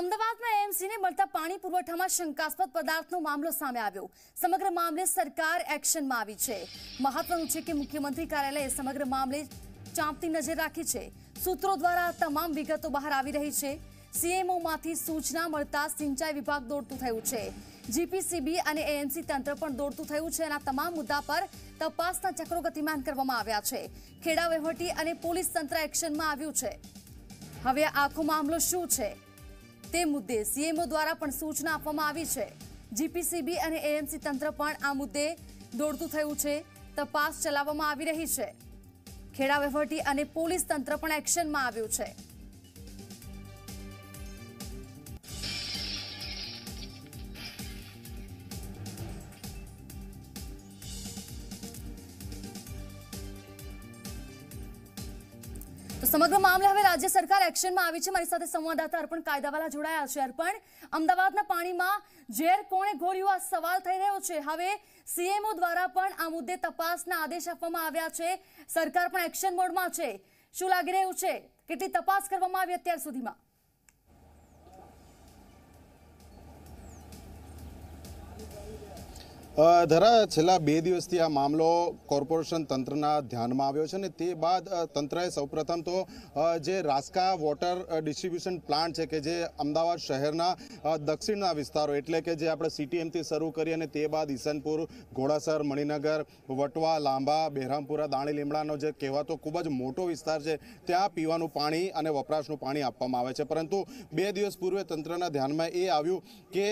અમદાવાદમાં એએમસીને મળતા પાણી પુરવઠામાં શંકાસ્પદ પદાર્થનો મામલો સામે આવ્યો સમગ્ર મામલે સરકાર એક્શનમાં આવી છે મહત્વનું છે કે મુખ્યમંત્રી કાર્યાલયે સમગ્ર મામલે ચાંપતી નજર રાખી છે સૂત્રો દ્વારા તમામ વિગતો બહાર આવી રહી છે સીએમઓમાંથી સૂચના મળતા સિંચાઈ વિભાગ દોડતું થયું છે જીપીસીબી અને એએમસી તંત્ર પણ દોડતું થયું છે અને તમામ મુદ્દા પર તપાસના ચક્રો ગતિમાન કરવામાં આવ્યા છે ખેડા વહીવટી અને પોલીસ તંત્ર એક્શનમાં આવ્યું છે હવે આખો મામલો શું છે તે મુદ્દે સીએમઓ દ્વારા પણ સૂચના આપવામાં આવી છે જીપીસીબી અને એએમસી તંત્ર પણ આ મુદ્દે દોડતું થયું છે તપાસ ચલાવવામાં આવી રહી છે ખેડા વહીવટી અને પોલીસ તંત્ર પણ એક્શનમાં આવ્યું છે સમગ્ર મામલે હવે રાજ્ય સરકાર એક્શનમાં આવી છે મારી સાથે સંવાદદાતા અર્પણ કાયદાવાલા જોડાયા છે અર્પણ અમદાવાદના પાણીમાં ઝેર કોણે ઘોર્યું આ સવાલ થઈ રહ્યો છે હવે સીએમઓ દ્વારા પણ આ મુદ્દે તપાસના આદેશ આપવામાં આવ્યા છે સરકાર પણ એક્શન મોડમાં છે શું લાગી રહ્યું છે કેટલી તપાસ કરવામાં આવી અત્યાર સુધીમાં ધરા છેલ્લા બે દિવસથી આ મામલો કોર્પોરેશન તંત્રના ધ્યાનમાં આવ્યો છે અને તે બાદ તંત્રએ સૌપ્રથમ તો જે રાસ્કા વોટર ડિસ્ટ્રીબ્યુશન પ્લાન્ટ છે કે જે અમદાવાદ શહેરના દક્ષિણના વિસ્તારો એટલે કે જે આપણે સીટીએમથી શરૂ કરી અને તે બાદ ઈસનપુર ઘોડાસર મણિનગર વટવા લાંબા બહેરામપુરા દાણી લીમડાનો જે કહેવાતો ખૂબ જ મોટો વિસ્તાર છે ત્યાં પીવાનું પાણી અને વપરાશનું પાણી આપવામાં આવે છે પરંતુ બે દિવસ પૂર્વે તંત્રના ધ્યાનમાં એ આવ્યું કે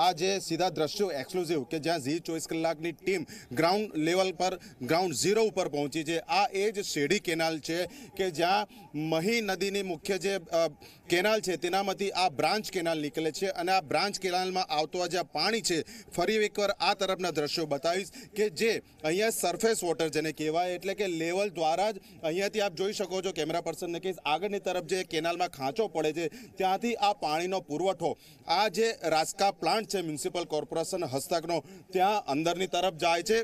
આ જે સીધા દ્રશ્યો એક્સક્લુઝિવ કે જ્યાં ઝી ચોવીસ કલાકની ટીમ ગ્રાઉન્ડ લેવલ પર ગ્રાઉન્ડ ઝીરો ઉપર પહોંચી છે આ એ જ શેડી કેનાલ છે કે જ્યાં મહી નદીની મુખ્ય જે કેનાલ છે તેનામાંથી આ બ્રાન્ચ કેનાલ નીકળે છે અને આ બ્રાન્ચ કેનાલમાં આવતો આ જે પાણી છે ફરી એકવાર આ તરફના દ્રશ્યો બતાવીશ કે જે અહીંયા સરફેસ વોટર જેને કહેવાય એટલે કે લેવલ દ્વારા જ અહીંયાથી આપ જોઈ શકો છો કેમેરા પર્સનને કહીશ આગળની તરફ જે કેનાલમાં ખાંચો પડે છે ત્યાંથી આ પાણીનો પુરવઠો આ જે રાસ્કા પ્લાન્ટ પ્લાન્ટ છે મ્યુનિસિપલ કોર્પોરેશન હસ્તકનો ત્યાં અંદરની તરફ જાય છે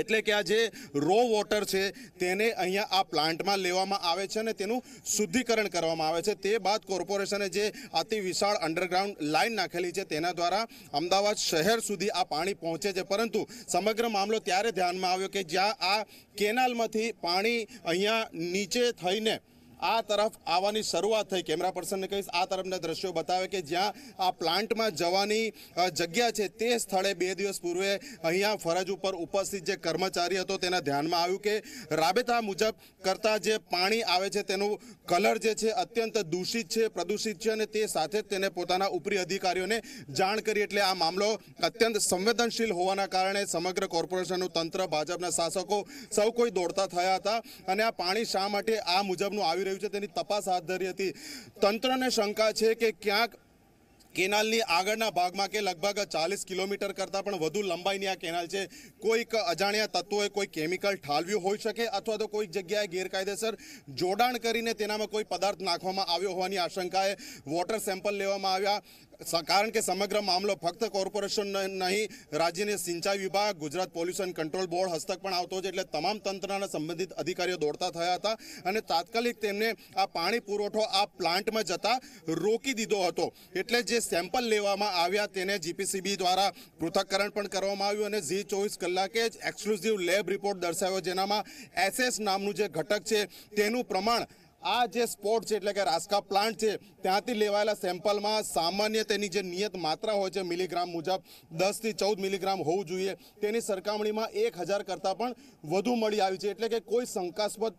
એટલે કે આ જે રો વોટર છે તેને અહીંયા આ પ્લાન્ટમાં લેવામાં આવે છે અને તેનું શુદ્ધિકરણ કરવામાં આવે છે તે બાદ કોર્પોરેશને જે અતિ વિશાળ અંડરગ્રાઉન્ડ લાઇન નાખેલી છે તેના દ્વારા અમદાવાદ શહેર સુધી આ પાણી પહોંચે છે પરંતુ સમગ્ર મામલો ત્યારે ધ્યાનમાં આવ્યો કે જ્યાં આ કેનાલમાંથી પાણી અહીંયા નીચે થઈને આ તરફ આવવાની શરૂઆત થઈ કેમેરા પર્સનને કહીશ આ તરફના દ્રશ્યો બતાવે કે જ્યાં આ પ્લાન્ટમાં જવાની જગ્યા છે તે સ્થળે બે દિવસ પૂર્વે અહીંયા ફરજ ઉપર ઉપસ્થિત જે કર્મચારી હતો તેના ધ્યાનમાં આવ્યું કે રાબેતા મુજબ કરતાં જે પાણી આવે છે તેનું કલર જે છે અત્યંત દૂષિત છે પ્રદૂષિત છે અને તે સાથે જ તેને પોતાના ઉપરી અધિકારીઓને જાણ કરી એટલે આ મામલો અત્યંત સંવેદનશીલ હોવાના કારણે સમગ્ર કોર્પોરેશનનું તંત્ર ભાજપના શાસકો સૌ કોઈ દોડતા થયા હતા અને આ પાણી શા માટે આ મુજબનું આવી રહ્યું રહ્યું છે તેની તપાસ હાથ ધરી હતી તંત્રને શંકા છે કે ક્યાંક કેનાલની આગળના ભાગમાં કે લગભગ ચાલીસ કિલોમીટર કરતાં પણ વધુ લંબાઈની આ કેનાલ છે કોઈક અજાણ્યા તત્વોએ કોઈ કેમિકલ ઠાલવ્યું હોઈ શકે અથવા તો કોઈક જગ્યાએ ગેરકાયદેસર જોડાણ કરીને તેનામાં કોઈ પદાર્થ નાખવામાં આવ્યો હોવાની આશંકાએ વોટર સેમ્પલ લેવામાં આવ્યા કારણ કે સમગ્ર મામલો ફક્ત કોર્પોરેશન નહીં રાજ્યની સિંચાઈ વિભાગ ગુજરાત પોલ્યુશન કંટ્રોલ બોર્ડ હસ્તક પણ આવતો છે એટલે તમામ તંત્રના સંબંધિત અધિકારીઓ દોડતા થયા હતા અને તાત્કાલિક તેમને આ પાણી પુરવઠો આ પ્લાન્ટમાં જતા રોકી દીધો હતો એટલે જે સેમ્પલ લેવામાં આવ્યા તેને જીપીસીબી દ્વારા પૃથક્કરણ પણ કરવામાં આવ્યું અને ઝી ચોવીસ કલાકે જ એક્સક્લુઝિવ લેબ રિપોર્ટ દર્શાવ્યો જેનામાં એસએસ નામનું જે ઘટક છે તેનું પ્રમાણ આ જે સ્પોટ છે એટલે કે રાસ્કા પ્લાન્ટ છે ત્યાંથી લેવાયેલા સેમ્પલમાં સામાન્ય તેની જે નિયત માત્રા હોય છે મિલીગ્રામ મુજબ દસથી ચૌદ મિલીગ્રામ હોવું જોઈએ તેની સરખામણીમાં એક હજાર કરતાં પણ વધુ મળી આવી છે એટલે કે કોઈ શંકાસ્પદ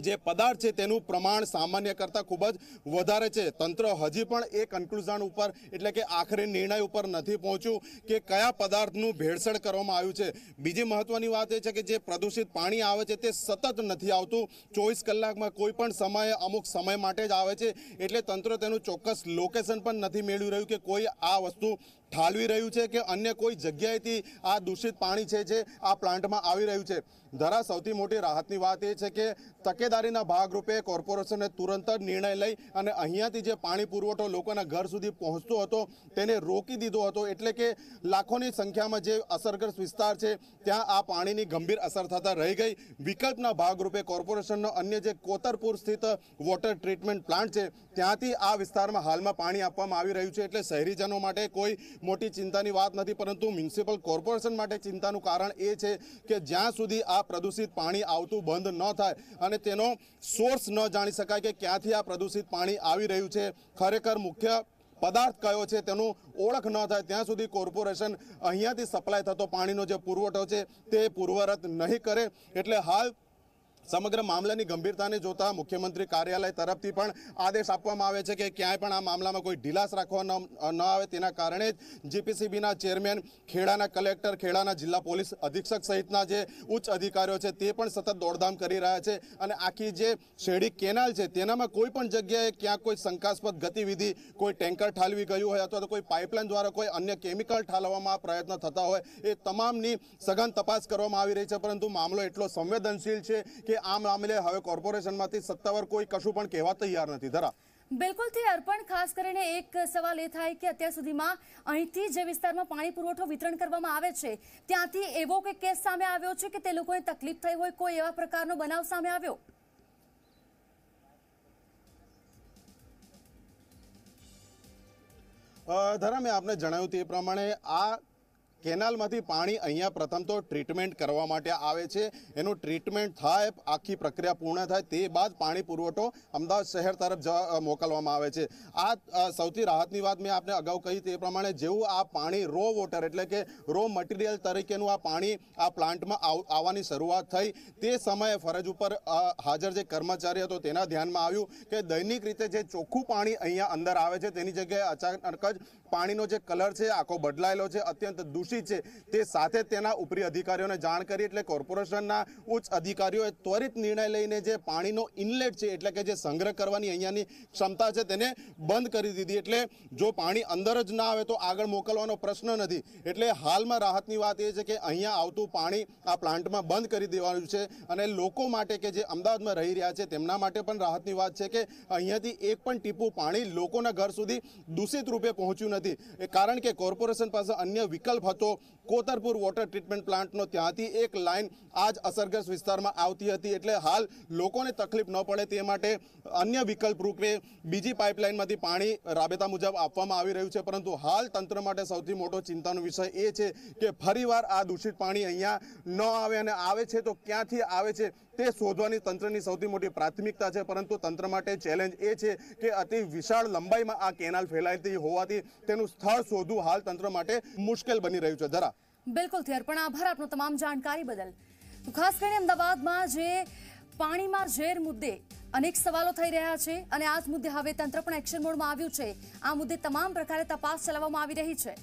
જે પદાર્થ છે તેનું પ્રમાણ સામાન્ય કરતાં ખૂબ જ વધારે છે તંત્ર હજી પણ એ કન્ક્લુઝન ઉપર એટલે કે આખરે નિર્ણય ઉપર નથી પહોંચ્યું કે કયા પદાર્થનું ભેળસેળ કરવામાં આવ્યું છે બીજી મહત્વની વાત એ છે કે જે પ્રદૂષિત પાણી આવે છે તે સતત નથી આવતું ચોવીસ કલાકમાં કોઈ પણ સમયે અમુક સમય માટે જ આવે છે એટલે તંત્ર તેનું ચોક્કસ લોકેશન પણ નથી મેળવી રહ્યું કે કોઈ આ વસ્તુ ઠાલવી રહ્યું છે કે અન્ય કોઈ જગ્યાએથી આ દૂષિત પાણી છે જે આ પ્લાન્ટમાં આવી રહ્યું છે ધરા સૌથી મોટી રાહતની વાત એ છે કે તકેદારીના ભાગરૂપે કોર્પોરેશને તુરંત જ નિર્ણય લઈ અને અહીંયાથી જે પાણી પુરવઠો લોકોના ઘર સુધી પહોંચતો હતો તેને રોકી દીધો હતો એટલે કે લાખોની સંખ્યામાં જે અસરગ્રસ્ત વિસ્તાર છે ત્યાં આ પાણીની ગંભીર અસર થતા રહી ગઈ વિકલ્પના ભાગરૂપે કોર્પોરેશનનો અન્ય જે કોતરપુર સ્થિત વોટર ટ્રીટમેન્ટ પ્લાન્ટ છે ત્યાંથી આ વિસ્તારમાં હાલમાં પાણી આપવામાં આવી રહ્યું છે એટલે શહેરીજનો માટે કોઈ મોટી ચિંતાની વાત નથી પરંતુ મ્યુનિસિપલ કોર્પોરેશન માટે ચિંતાનું કારણ એ છે કે જ્યાં સુધી આ પ્રદૂષિત પાણી આવતું બંધ ન થાય અને તેનો સોર્સ ન જાણી શકાય કે ક્યાંથી આ પ્રદૂષિત પાણી આવી રહ્યું છે ખરેખર મુખ્ય પદાર્થ કયો છે તેનું ઓળખ ન થાય ત્યાં સુધી કોર્પોરેશન અહીંયાથી સપ્લાય થતો પાણીનો જે પુરવઠો છે તે પૂર્વરત નહીં કરે એટલે હાલ સમગ્ર મામલાની ગંભીરતાને જોતા મુખ્યમંત્રી કાર્યાલય તરફથી પણ આદેશ આપવામાં આવે છે કે ક્યાંય પણ આ મામલામાં કોઈ ઢીલાસ રાખવા ન આવે તેના કારણે જ જીપીસીબીના ચેરમેન ખેડાના કલેક્ટર ખેડાના જિલ્લા પોલીસ અધિક્ષક સહિતના જે ઉચ્ચ અધિકારીઓ છે તે પણ સતત દોડધામ કરી રહ્યા છે અને આખી જે શેડી કેનાલ છે તેનામાં કોઈ પણ જગ્યાએ ક્યાં કોઈ શંકાસ્પદ ગતિવિધિ કોઈ ટેન્કર ઠાલવી ગયું હોય અથવા તો કોઈ પાઇપલાઇન દ્વારા કોઈ અન્ય કેમિકલ ઠાલવામાં પ્રયત્ન થતા હોય એ તમામની સઘન તપાસ કરવામાં આવી રહી છે પરંતુ મામલો એટલો સંવેદનશીલ છે કે કે આ મામલે હવે કોર્પોરેશનમાંથી સત્તાવાર કોઈ કશું પણ કહેવા તૈયાર નથી ધરા બિલકુલથી અર્પણ ખાસ કરીને એક સવાલ એ થાય કે અત્યાર સુધીમાં અહીંથી જે વિસ્તારમાં પાણી પુરવઠો વિતરણ કરવામાં આવે છે ત્યાંથી એવો કે કેસ સામે આવ્યો છે કે તે લોકોને તકલીફ થઈ હોય કોઈ એવા પ્રકારનો બનાવ સામે આવ્યો ધરા મેં આપને જણાવ્યું તે પ્રમાણે આ કેનાલમાંથી પાણી અહીંયા પ્રથમ તો ટ્રીટમેન્ટ કરવા માટે આવે છે એનું ટ્રીટમેન્ટ થાય આખી પ્રક્રિયા પૂર્ણ થાય તે બાદ પાણી પુરવઠો અમદાવાદ શહેર તરફ મોકલવામાં આવે છે આ સૌથી રાહતની વાત મેં આપને અગાઉ કહી તે પ્રમાણે જેવું આ પાણી રો વોટર એટલે કે રો મટીરિયલ તરીકેનું આ પાણી આ પ્લાન્ટમાં આવવાની શરૂઆત થઈ તે સમયે ફરજ ઉપર હાજર જે કર્મચારી હતો તેના ધ્યાનમાં આવ્યું કે દૈનિક રીતે જે ચોખ્ખું પાણી અહીંયા અંદર આવે છે તેની જગ્યાએ અચાનક જ પાણીનો જે કલર છે આખો બદલાયેલો છે અત્યંત દૂષિત દૂષિત છે તે સાથે તેના ઉપરી અધિકારીઓને જાણ કરી એટલે કોર્પોરેશનના ઉચ્ચ અધિકારીઓએ ત્વરિત નિર્ણય લઈને જે પાણીનો ઇનલેટ છે એટલે કે જે સંગ્રહ કરવાની અહીંયાની ક્ષમતા છે તેને બંધ કરી દીધી એટલે જો પાણી અંદર જ ના આવે તો આગળ મોકલવાનો પ્રશ્ન નથી એટલે હાલમાં રાહતની વાત એ છે કે અહીંયા આવતું પાણી આ પ્લાન્ટમાં બંધ કરી દેવાનું છે અને લોકો માટે કે જે અમદાવાદમાં રહી રહ્યા છે તેમના માટે પણ રાહતની વાત છે કે અહીંયાથી એક પણ ટીપું પાણી લોકોના ઘર સુધી દૂષિત રૂપે પહોંચ્યું નથી કારણ કે કોર્પોરેશન પાસે અન્ય વિકલ્પ હતો તો કોતરપુર વોટર ટ્રીટમેન્ટ પ્લાન્ટનો ત્યાંથી એક લાઇન આ જ અસરગ્રસ્ત વિસ્તારમાં આવતી હતી એટલે હાલ લોકોને તકલીફ ન પડે તે માટે અન્ય વિકલ્પ રૂપે બીજી પાઇપલાઇનમાંથી પાણી રાબેતા મુજબ આપવામાં આવી રહ્યું છે પરંતુ હાલ તંત્ર માટે સૌથી મોટો ચિંતાનો વિષય એ છે કે ફરીવાર આ દૂષિત પાણી અહીંયા ન આવે અને આવે છે તો ક્યાંથી આવે છે તે શોધવાની તંત્રની સૌથી મોટી પ્રાથમિકતા છે પરંતુ તંત્ર માટે ચેલેન્જ એ છે કે અતિ વિશાળ લંબાઈમાં આ કેનાલ ફેલાયતી હોવાથી તેનું સ્થળ શોધવું હાલ તંત્ર માટે મુશ્કેલ બની રહ્યું છે ધરા બિલકુલ થેર પણ આભાર આપનો તમામ જાણકારી બદલ ખાસ કરીને અમદાવાદમાં જે પાણીમાં ઝેર મુદ્દે અનેક સવાલો થઈ રહ્યા છે અને આ જ મુદ્દે હવે તંત્ર પણ એક્શન મોડમાં આવ્યું છે આ મુદ્દે તમામ પ્રકારે તપાસ ચલાવવામાં આવી રહી છે